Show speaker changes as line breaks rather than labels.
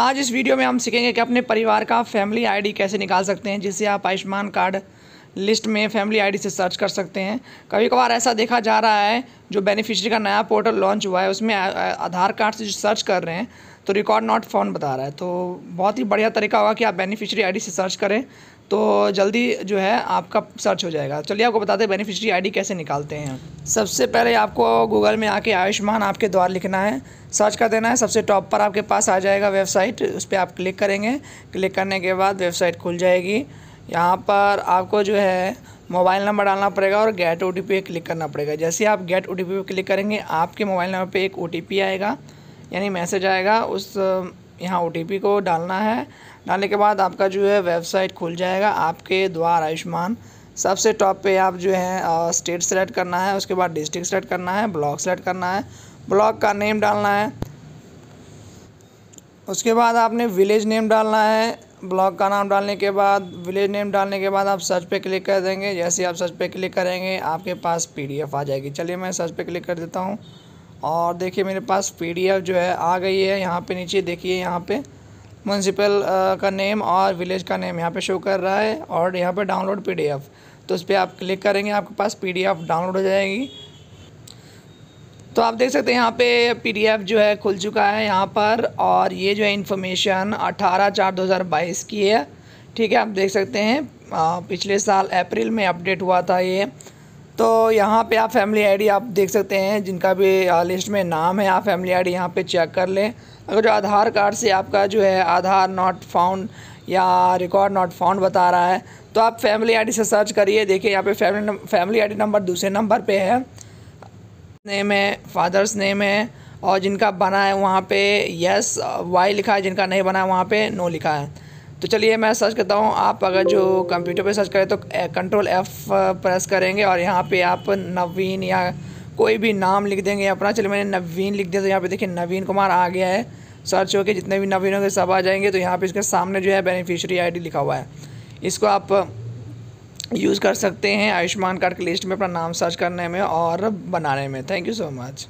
आज इस वीडियो में हम सीखेंगे कि अपने परिवार का फैमिली आईडी कैसे निकाल सकते हैं जिसे आप आयुष्मान कार्ड लिस्ट में फैमिली आईडी से सर्च कर सकते हैं कभी कभार ऐसा देखा जा रहा है जो बेनिफिशरी का नया पोर्टल लॉन्च हुआ है उसमें आधार कार्ड से जो सर्च कर रहे हैं तो रिकॉर्ड नॉट फोन बता रहा है तो बहुत ही बढ़िया तरीका होगा कि आप बेनिफिशियरी आईडी से सर्च करें तो जल्दी जो है आपका सर्च हो जाएगा चलिए आपको बताते हैं बेनिफिशियरी आईडी कैसे निकालते हैं सबसे पहले आपको गूगल में आके आयुष्मान आपके द्वार लिखना है सर्च कर देना है सबसे टॉप पर आपके पास आ जाएगा वेबसाइट उस पर आप क्लिक करेंगे क्लिक करने के बाद वेबसाइट खुल जाएगी यहाँ पर आपको जो है मोबाइल नंबर डालना पड़ेगा और गेट ओ पे क्लिक करना पड़ेगा जैसे आप गेट ओ पे क्लिक करेंगे आपके मोबाइल नंबर पर एक ओ आएगा यानी मैसेज आएगा उस यहाँ ओ को डालना है डालने के बाद आपका जो है वेबसाइट खुल जाएगा आपके द्वार आयुष्मान सबसे टॉप पे आप जो है स्टेट सेलेक्ट करना है उसके बाद डिस्ट्रिक्ट सेलेक्ट करना है ब्लॉक सेलेक्ट करना है ब्लॉक का नेम डालना है उसके बाद आपने विलेज नेम डालना है ब्लॉक का नाम डालने के बाद विलेज नेम डालने के बाद आप सर्च पे क्लिक कर देंगे जैसे आप सर्च पे क्लिक करेंगे आपके पास पीडीएफ आ जाएगी चलिए मैं सर्च पे क्लिक कर देता हूँ और देखिए मेरे पास पीडीएफ जो है आ गई है यहाँ पे नीचे देखिए यहाँ पे म्यूनसिपल का नेम और विलेज का नेम यहाँ पे शो कर रहा है और यहाँ पे डाउनलोड पीडीएफ तो उस पर आप क्लिक करेंगे आपके पास पीडीएफ डाउनलोड हो जाएगी तो आप देख सकते हैं यहाँ पे पीडीएफ जो है खुल चुका है यहाँ पर और ये जो है इन्फॉर्मेशन अठारह चार दो की है ठीक है आप देख सकते हैं पिछले साल अप्रैल में अपडेट हुआ था ये तो यहाँ पे आप फैमिली आईडी आप देख सकते हैं जिनका भी लिस्ट में नाम है आप फैमिली आईडी डी यहाँ पर चेक कर लें अगर जो आधार कार्ड से आपका जो है आधार नॉट फाउंड या रिकॉर्ड नॉट फाउंड बता रहा है तो आप फैमिली आईडी से सर्च करिए देखिए यहाँ पे फैमिली फैमिली आई नंबर दूसरे नंबर पर है नेम है फादर्स नेम है और जिनका बना है वहाँ पर यस वाई लिखा है जिनका नहीं बना है वहाँ पर नो लिखा है तो चलिए मैं सर्च करता हूँ आप अगर जो कंप्यूटर पे सर्च करें तो कंट्रोल एफ़ प्रेस करेंगे और यहाँ पे आप नवीन या कोई भी नाम लिख देंगे अपना चलिए मैंने नवीन लिख दिया तो यहाँ पे देखिए नवीन कुमार आ गया है सर्च होकर जितने भी नवीन होंगे सब आ जाएंगे तो यहाँ पे इसके सामने जो है बेनिफिशरी आई लिखा हुआ है इसको आप यूज़ कर सकते हैं आयुष्मान कार्ड की लिस्ट में अपना नाम सर्च करने में और बनाने में थैंक यू सो मच